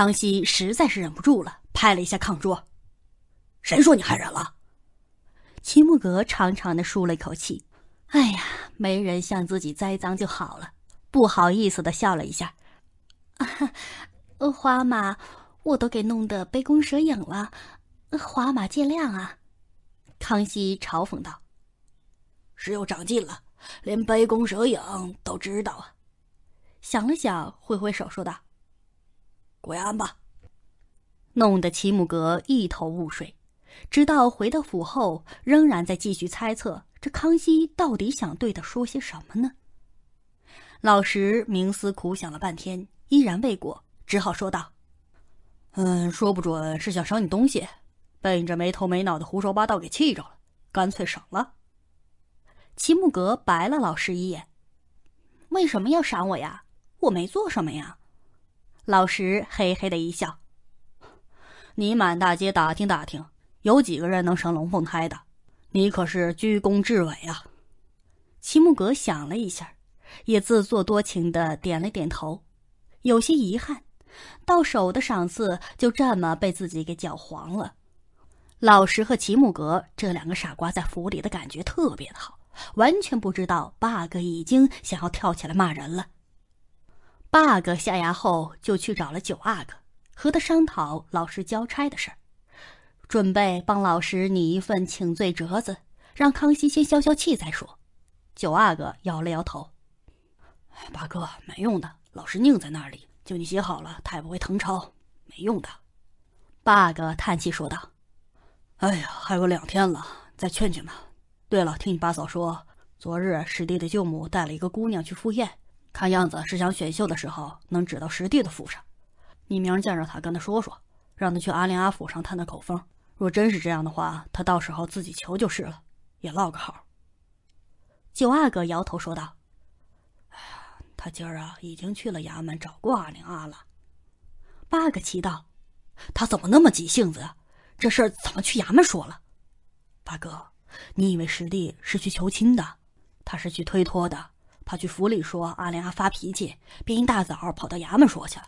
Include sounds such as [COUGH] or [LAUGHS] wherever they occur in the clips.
康熙实在是忍不住了，拍了一下炕桌：“谁说你害人了？”齐木格长长的舒了一口气：“哎呀，没人向自己栽赃就好了。”不好意思的笑了一下：“花马，我都给弄得杯弓蛇影了，花马见谅啊。”康熙嘲讽道：“是又长进了，连杯弓蛇影都知道啊。”想了想，挥挥手说道。归安吧，弄得齐木格一头雾水。直到回到府后，仍然在继续猜测，这康熙到底想对他说些什么呢？老十冥思苦想了半天，依然未果，只好说道：“嗯，说不准是想赏你东西，被你这没头没脑的胡说八道给气着了，干脆省了。”齐木格白了老师一眼：“为什么要赏我呀？我没做什么呀。”老石嘿嘿的一笑：“你满大街打听打听，有几个人能生龙凤胎的？你可是居功至伟啊！”齐木格想了一下，也自作多情的点了点头，有些遗憾，到手的赏赐就这么被自己给搅黄了。老石和齐木格这两个傻瓜在府里的感觉特别的好，完全不知道八哥已经想要跳起来骂人了。八阿哥下衙后就去找了九阿哥，和他商讨老师交差的事儿，准备帮老师拟一份请罪折子，让康熙先消消气再说。九阿哥摇了摇头：“八哥，没用的，老师拧在那里，就你写好了，他也不会誊抄，没用的。”八阿哥叹气说道：“哎呀，还有两天了，再劝劝吧。对了，听你八嫂说，昨日史蒂的舅母带了一个姑娘去赴宴。”看样子是想选秀的时候能指到实弟的府上。你明儿见着他，跟他说说，让他去阿林阿府上探探口风。若真是这样的话，他到时候自己求就是了，也落个好。九阿哥摇头说道：“哎呀，他今儿啊已经去了衙门找过阿莲阿了。”八阿哥奇道：“他怎么那么急性子啊？这事儿怎么去衙门说了？”八哥，你以为师弟是去求亲的？他是去推脱的。他去府里说阿玲阿发脾气，便一大早跑到衙门说去了。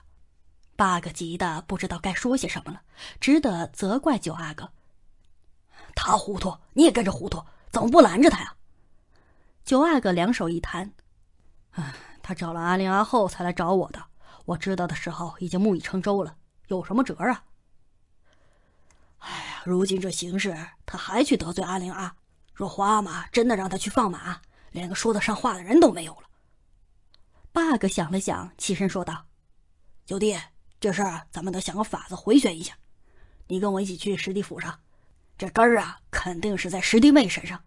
八哥急得不知道该说些什么了，只得责怪九阿哥。他糊涂，你也跟着糊涂，怎么不拦着他呀？九阿哥两手一摊：“啊，他找了阿玲阿后才来找我的。我知道的时候已经木已成舟了，有什么辙啊？”哎呀，如今这形势，他还去得罪阿玲阿？若皇阿玛真的让他去放马？连个说得上话的人都没有了。八哥想了想，起身说道：“九弟，这事儿咱们得想个法子回旋一下。你跟我一起去师弟府上，这根儿啊，肯定是在师弟妹身上。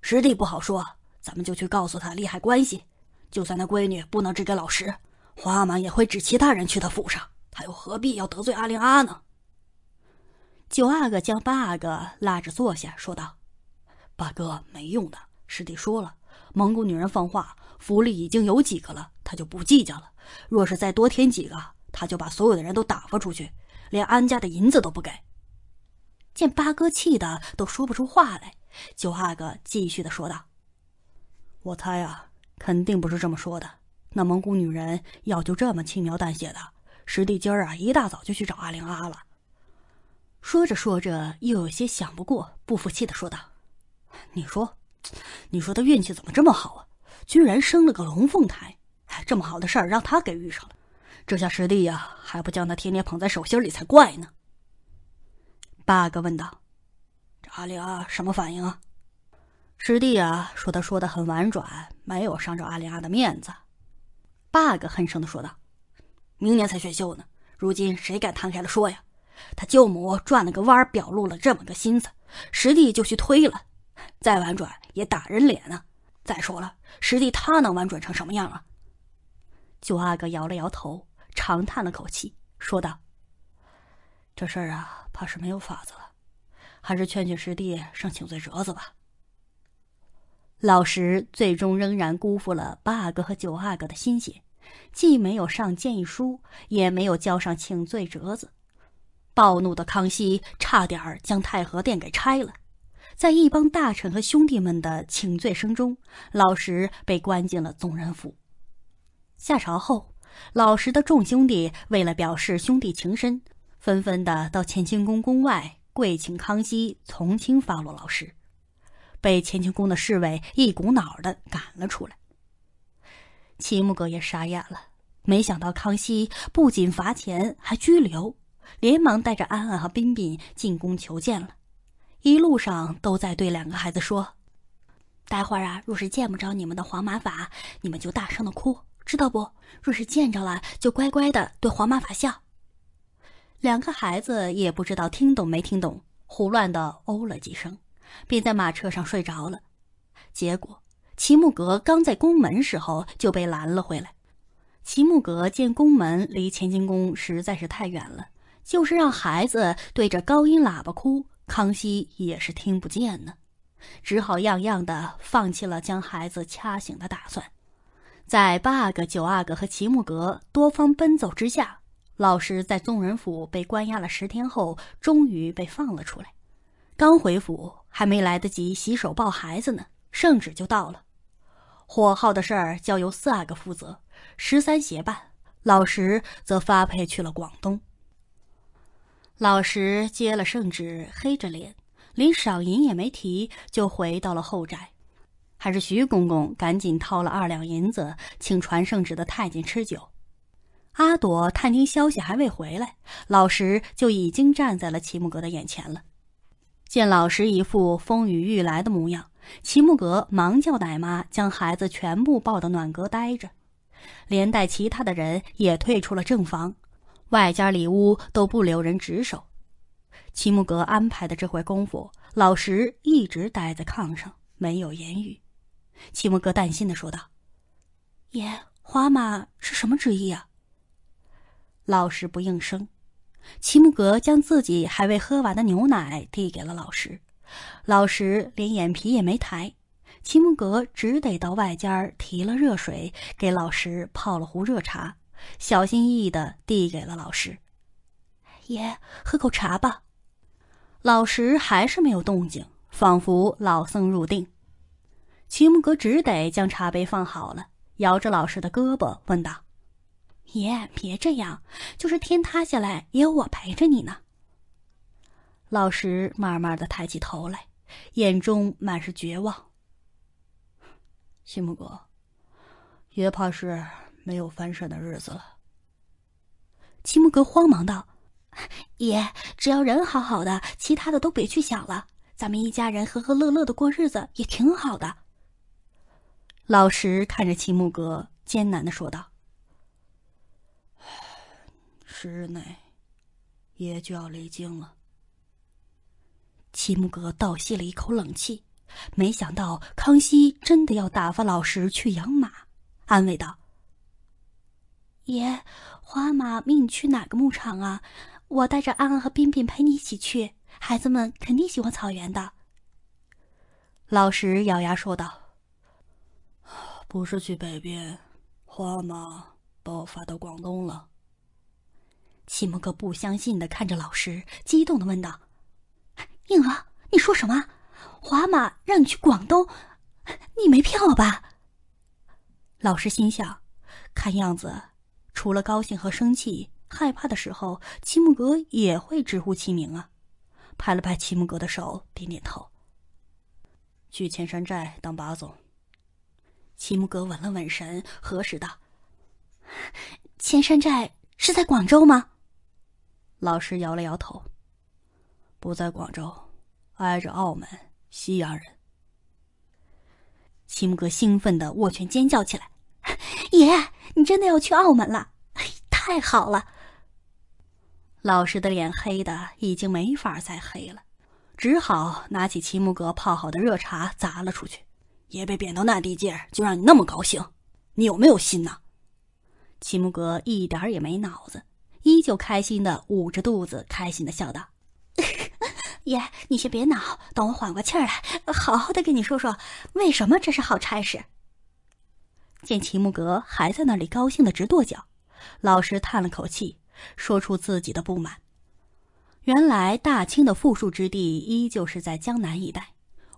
师弟不好说，咱们就去告诉他利害关系。就算他闺女不能指给老十，皇阿玛也会指其他人去他府上。他又何必要得罪阿玲阿呢？”九阿哥将八阿哥拉着坐下，说道：“八哥，没用的，师弟说了。”蒙古女人放话，府里已经有几个了，她就不计较了。若是再多添几个，她就把所有的人都打发出去，连安家的银子都不给。见八哥气得都说不出话来，九阿哥继续的说道：“我猜啊，肯定不是这么说的。那蒙古女人要就这么轻描淡写的，师弟今儿啊一大早就去找阿玲阿了。”说着说着，又有些想不过，不服气的说道：“你说。”你说他运气怎么这么好啊？居然生了个龙凤胎！哎，这么好的事儿让他给遇上了，这下师弟呀，还不将他天天捧在手心里才怪呢。八哥问道：“这阿里啊、什么反应啊？”师弟啊说：“他说的很婉转，没有伤着阿里阿的面子。”八哥恨声的说道：“明年才选秀呢，如今谁敢摊开了说呀？他舅母转了个弯，表露了这么个心思，师弟就去推了，再婉转。”也打人脸呢！再说了，师弟他能婉转成什么样啊？九阿哥摇了摇头，长叹了口气，说道：“这事儿啊，怕是没有法子了，还是劝劝师弟上请罪折子吧。”老十最终仍然辜负了八阿哥和九阿哥的心血，既没有上建议书，也没有交上请罪折子。暴怒的康熙差点儿将太和殿给拆了。在一帮大臣和兄弟们的请罪声中，老石被关进了宗人府。下朝后，老石的众兄弟为了表示兄弟情深，纷纷的到乾清宫宫外跪请康熙从轻发落老石，被乾清宫的侍卫一股脑的赶了出来。齐木格也傻眼了，没想到康熙不仅罚钱还拘留，连忙带着安安和彬彬进宫求见了。一路上都在对两个孩子说：“待会儿啊，若是见不着你们的黄马法，你们就大声的哭，知道不？若是见着了，就乖乖的对黄马法笑。”两个孩子也不知道听懂没听懂，胡乱的哦了几声，便在马车上睡着了。结果，齐木格刚在宫门时候就被拦了回来。齐木格见宫门离乾清宫实在是太远了，就是让孩子对着高音喇叭哭。康熙也是听不见呢，只好样样的放弃了将孩子掐醒的打算。在八阿哥、九阿哥和齐木格多方奔走之下，老十在宗人府被关押了十天后，终于被放了出来。刚回府，还没来得及洗手抱孩子呢，圣旨就到了。火耗的事儿交由四阿哥负责，十三协办，老十则发配去了广东。老石接了圣旨，黑着脸，连赏银也没提，就回到了后宅。还是徐公公赶紧掏了二两银子，请传圣旨的太监吃酒。阿朵探听消息还未回来，老石就已经站在了齐木格的眼前了。见老石一副风雨欲来的模样，齐木格忙叫奶妈将孩子全部抱到暖阁待着，连带其他的人也退出了正房。外间里屋都不留人值守，齐木格安排的这会功夫，老石一直待在炕上，没有言语。齐木格担心的说道：“爷，花马是什么旨意啊？”老石不应声。齐木格将自己还未喝完的牛奶递给了老石，老石连眼皮也没抬。齐木格只得到外间提了热水，给老石泡了壶热茶。小心翼翼的递给了老石：“爷，喝口茶吧。”老石还是没有动静，仿佛老僧入定。齐木格只得将茶杯放好了，摇着老石的胳膊问道：“爷，别这样，就是天塌下来，也有我陪着你呢。”老石慢慢的抬起头来，眼中满是绝望。齐木格：“爷，怕是……”没有翻身的日子了。齐木格慌忙道：“爷，只要人好好的，其他的都别去想了。咱们一家人和和乐乐的过日子也挺好的。”老石看着齐木格，艰难的说道：“十日内，爷就要离京了。”齐木格倒吸了一口冷气，没想到康熙真的要打发老石去养马，安慰道。爷，皇阿玛命你去哪个牧场啊？我带着安安和冰冰陪你一起去，孩子们肯定喜欢草原的。老十咬牙说道：“不是去北边，皇阿玛把我发到广东了。”齐木哥不相信的看着老师，激动的问道：“硬峨，你说什么？皇阿玛让你去广东？你没骗我吧？”老师心想，看样子。除了高兴和生气，害怕的时候，齐木格也会直呼其名啊！拍了拍齐木格的手，点点头。去千山寨当把总。齐木格稳了稳神，核实道：“千山寨是在广州吗？”老师摇了摇头：“不在广州，挨着澳门，西洋人。”齐木格兴奋的握拳尖叫起来。[LAUGHS] 爷，你真的要去澳门了？哎，太好了！老师的脸黑的已经没法再黑了，只好拿起齐木格泡好的热茶砸了出去。爷被贬到那地界就让你那么高兴，你有没有心呐？齐木格一点也没脑子，依旧开心的捂着肚子，开心的笑道：“ [LAUGHS] 爷，你先别恼，等我缓过气儿来，好好的跟你说说，为什么这是好差事。”见齐木格还在那里高兴的直跺脚，老师叹了口气，说出自己的不满。原来大清的富庶之地依旧是在江南一带，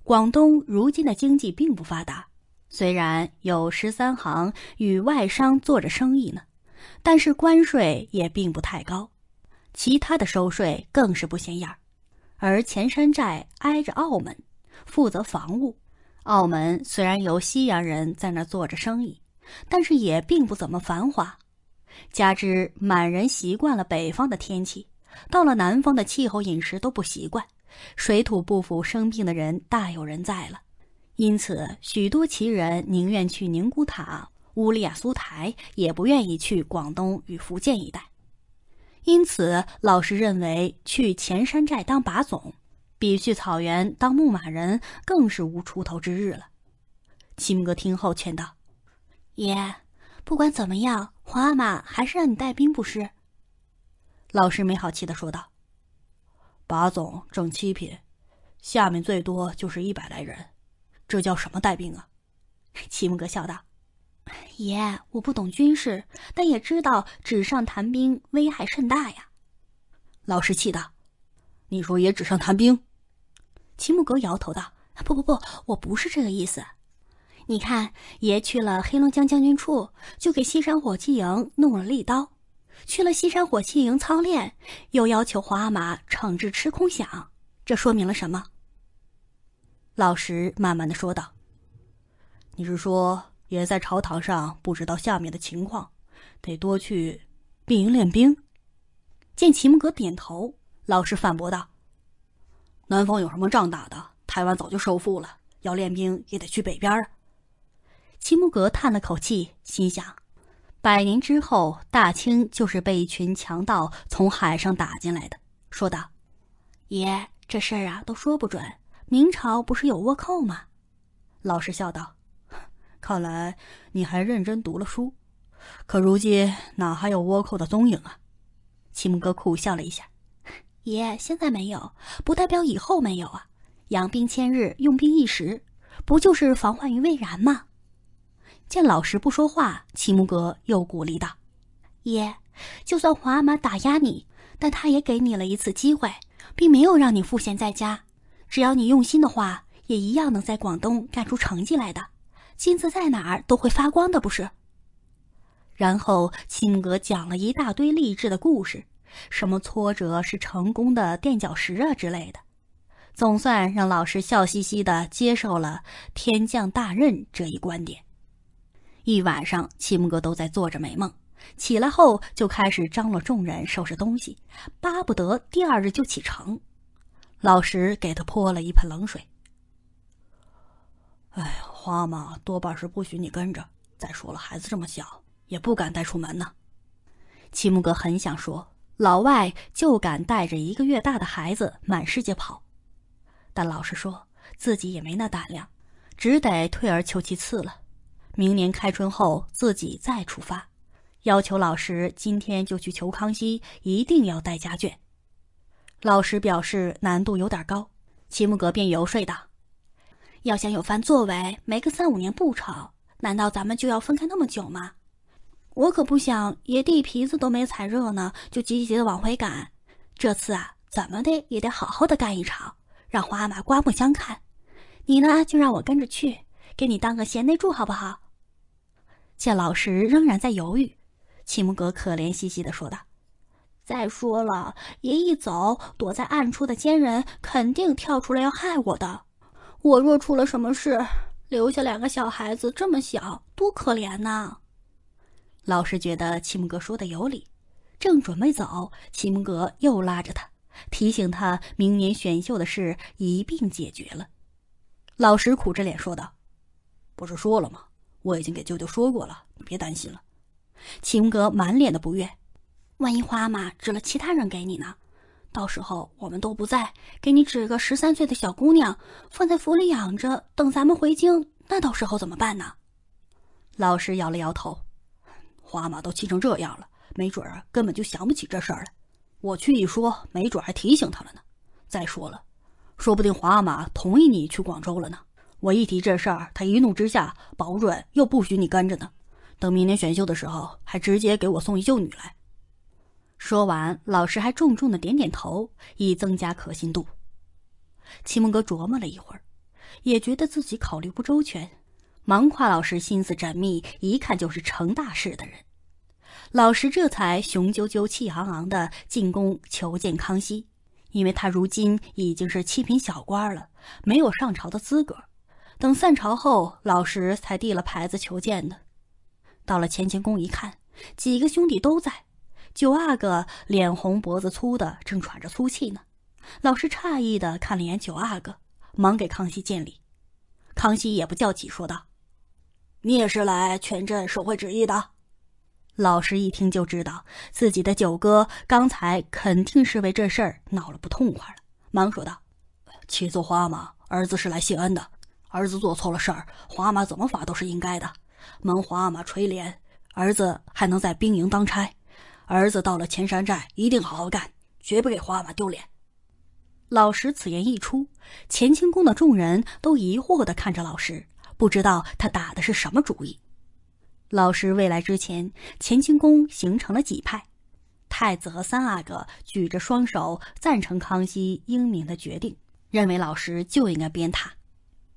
广东如今的经济并不发达，虽然有十三行与外商做着生意呢，但是关税也并不太高，其他的收税更是不显眼而前山寨挨着澳门，负责防务。澳门虽然有西洋人在那做着生意，但是也并不怎么繁华。加之满人习惯了北方的天气，到了南方的气候、饮食都不习惯，水土不服、生病的人大有人在了。因此，许多旗人宁愿去宁古塔、乌里雅苏台，也不愿意去广东与福建一带。因此，老师认为去前山寨当把总。比去草原当牧马人更是无出头之日了。齐木格听后劝道：“爷，不管怎么样，皇阿玛还是让你带兵不是？”老师没好气的说道：“把总正七品，下面最多就是一百来人，这叫什么带兵啊？”齐木格笑道：“爷，我不懂军事，但也知道纸上谈兵危害甚大呀。”老师气道：“你说爷纸上谈兵？”齐木格摇头道：“不不不，我不是这个意思。你看，爷去了黑龙江将军处，就给西山火器营弄了利刀；去了西山火器营操练，又要求皇阿玛惩治吃空饷。这说明了什么？”老实慢慢的说道：“你是说爷在朝堂上不知道下面的情况，得多去兵营练兵？”见齐木格点头，老实反驳道。南方有什么仗打的？台湾早就收复了，要练兵也得去北边儿。齐木格叹了口气，心想：百年之后，大清就是被一群强盗从海上打进来的。说道：“爷，这事儿啊，都说不准。明朝不是有倭寇吗？”老师笑道：“看来你还认真读了书，可如今哪还有倭寇的踪影啊？”齐木格苦笑了一下。爷，现在没有，不代表以后没有啊！养兵千日，用兵一时，不就是防患于未然吗？见老石不说话，齐木格又鼓励道：“爷，就算皇阿玛打压你，但他也给你了一次机会，并没有让你赋闲在家。只要你用心的话，也一样能在广东干出成绩来的。金子在哪儿都会发光的，不是？”然后，齐木格讲了一大堆励志的故事。什么挫折是成功的垫脚石啊之类的，总算让老师笑嘻嘻的接受了“天降大任”这一观点。一晚上，齐木格都在做着美梦，起来后就开始张罗众人收拾东西，巴不得第二日就启程。老师给他泼了一盆冷水：“哎，花嘛，多半是不许你跟着。再说了，孩子这么小，也不敢带出门呢。”齐木格很想说。老外就敢带着一个月大的孩子满世界跑，但老实说自己也没那胆量，只得退而求其次了。明年开春后自己再出发，要求老师今天就去求康熙，一定要带家眷。老师表示难度有点高，齐木格便游说道：“要想有番作为，没个三五年不成，难道咱们就要分开那么久吗？”我可不想爷地皮子都没踩热呢，就急急的往回赶。这次啊，怎么的也得好好的干一场，让皇阿玛刮目相看。你呢，就让我跟着去，给你当个贤内助好不好？见老石仍然在犹豫，齐木格可怜兮兮的说道：“再说了，爷一走，躲在暗处的奸人肯定跳出来要害我的。我若出了什么事，留下两个小孩子这么小，多可怜呐！”老师觉得齐木格说的有理，正准备走，齐木格又拉着他，提醒他明年选秀的事一并解决了。老师苦着脸说道：“不是说了吗？我已经给舅舅说过了，你别担心了。”齐木格满脸的不悦：“万一花妈指了其他人给你呢？到时候我们都不在，给你指个十三岁的小姑娘放在府里养着，等咱们回京，那到时候怎么办呢？”老师摇了摇头。皇阿玛都气成这样了，没准儿根本就想不起这事儿来。我去一说，没准还提醒他了呢。再说了，说不定华阿玛同意你去广州了呢。我一提这事儿，他一怒之下，保准又不许你跟着呢。等明年选秀的时候，还直接给我送一幼女来。说完，老师还重重的点点头，以增加可信度。齐梦哥琢磨了一会儿，也觉得自己考虑不周全。忙夸老师心思缜密，一看就是成大事的人。老师这才雄赳赳、气昂昂的进宫求见康熙，因为他如今已经是七品小官了，没有上朝的资格。等散朝后，老师才递了牌子求见的。到了乾清宫一看，几个兄弟都在。九阿哥脸红脖子粗的，正喘着粗气呢。老师诧异的看了眼九阿哥，忙给康熙见礼。康熙也不叫起，说道。你也是来全镇受回旨意的？老石一听就知道自己的九哥刚才肯定是为这事儿闹了不痛快了，忙说道：“启奏皇阿玛，儿子是来谢恩的。儿子做错了事儿，皇阿玛怎么罚都是应该的。蒙皇阿玛垂怜，儿子还能在兵营当差。儿子到了前山寨，一定好好干，绝不给皇阿玛丢脸。”老石此言一出，乾清宫的众人都疑惑的看着老石。不知道他打的是什么主意。老师未来之前，乾清宫形成了几派：太子和三阿哥举着双手赞成康熙英明的决定，认为老师就应该鞭挞；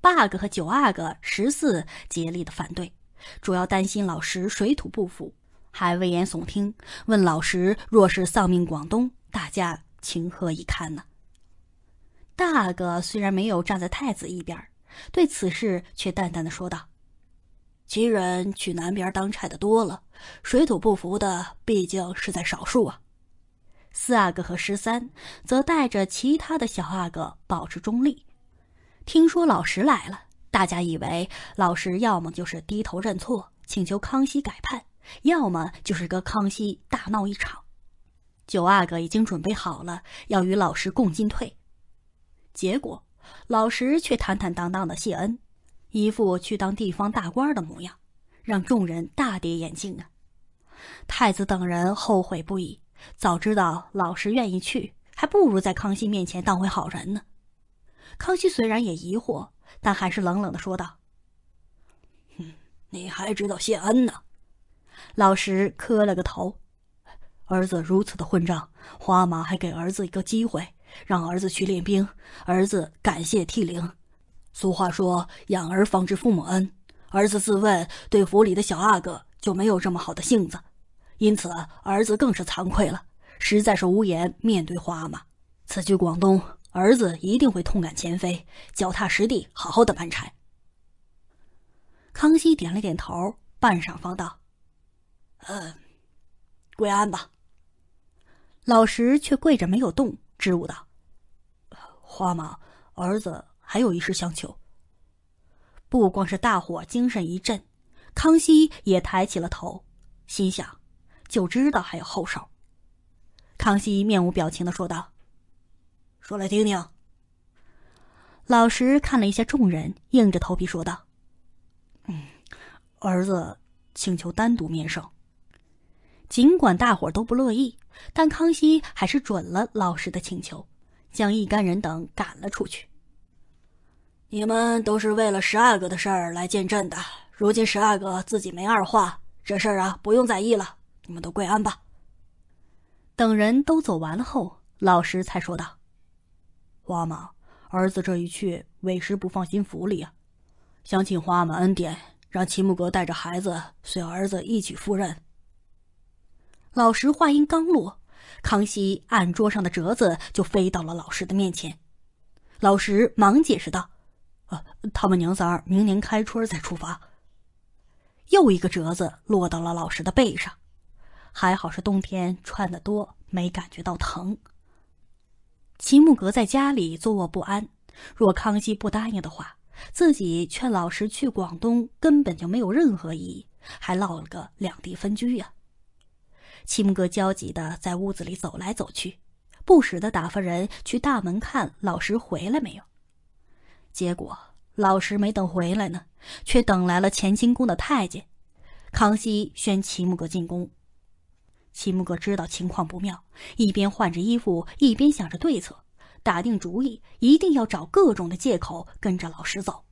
八阿哥和九阿哥、十四竭力的反对，主要担心老师水土不服，还危言耸听，问老师若是丧命广东，大家情何以堪呢？大阿哥虽然没有站在太子一边儿。对此事却淡淡的说道：“其人去南边当差的多了，水土不服的毕竟是在少数啊。”四阿哥和十三则带着其他的小阿哥保持中立。听说老十来了，大家以为老十要么就是低头认错，请求康熙改判，要么就是跟康熙大闹一场。九阿哥已经准备好了，要与老十共进退。结果。老石却坦坦荡荡的谢恩，一副去当地方大官的模样，让众人大跌眼镜啊！太子等人后悔不已，早知道老石愿意去，还不如在康熙面前当回好人呢。康熙虽然也疑惑，但还是冷冷的说道：“哼，你还知道谢恩呢？”老石磕了个头：“儿子如此的混账，皇阿玛还给儿子一个机会。”让儿子去练兵，儿子感谢涕零。俗话说：“养儿方知父母恩。”儿子自问对府里的小阿哥就没有这么好的性子，因此儿子更是惭愧了，实在是无颜面对皇阿玛。此去广东，儿子一定会痛改前非，脚踏实地，好好的办差。康熙点了点头，半晌方道：“嗯，跪安吧。”老石却跪着没有动。支吾道：“花妈，儿子还有一事相求。”不光是大伙精神一振，康熙也抬起了头，心想：“就知道还有后手。”康熙面无表情的说道：“说来听听。”老石看了一下众人，硬着头皮说道：“嗯，儿子请求单独面圣。”尽管大伙都不乐意。但康熙还是准了老师的请求，将一干人等赶了出去。你们都是为了十阿哥的事儿来见朕的，如今十阿哥自己没二话，这事儿啊不用在意了。你们都跪安吧。等人都走完了后，老师才说道：“皇阿玛，儿子这一去，为师不放心府里啊，想请皇阿玛恩典，让齐木格带着孩子随儿子一起赴任。”老石话音刚落，康熙案桌上的折子就飞到了老石的面前。老石忙解释道：“啊，他们娘仨明年开春再出发。”又一个折子落到了老石的背上，还好是冬天穿的多，没感觉到疼。秦木格在家里坐卧不安，若康熙不答应的话，自己劝老石去广东根本就没有任何意义，还落了个两地分居呀。齐木格焦急的在屋子里走来走去，不时的打发人去大门看老师回来没有。结果老师没等回来呢，却等来了乾清宫的太监，康熙宣齐木格进宫。齐木格知道情况不妙，一边换着衣服，一边想着对策，打定主意一定要找各种的借口跟着老师走。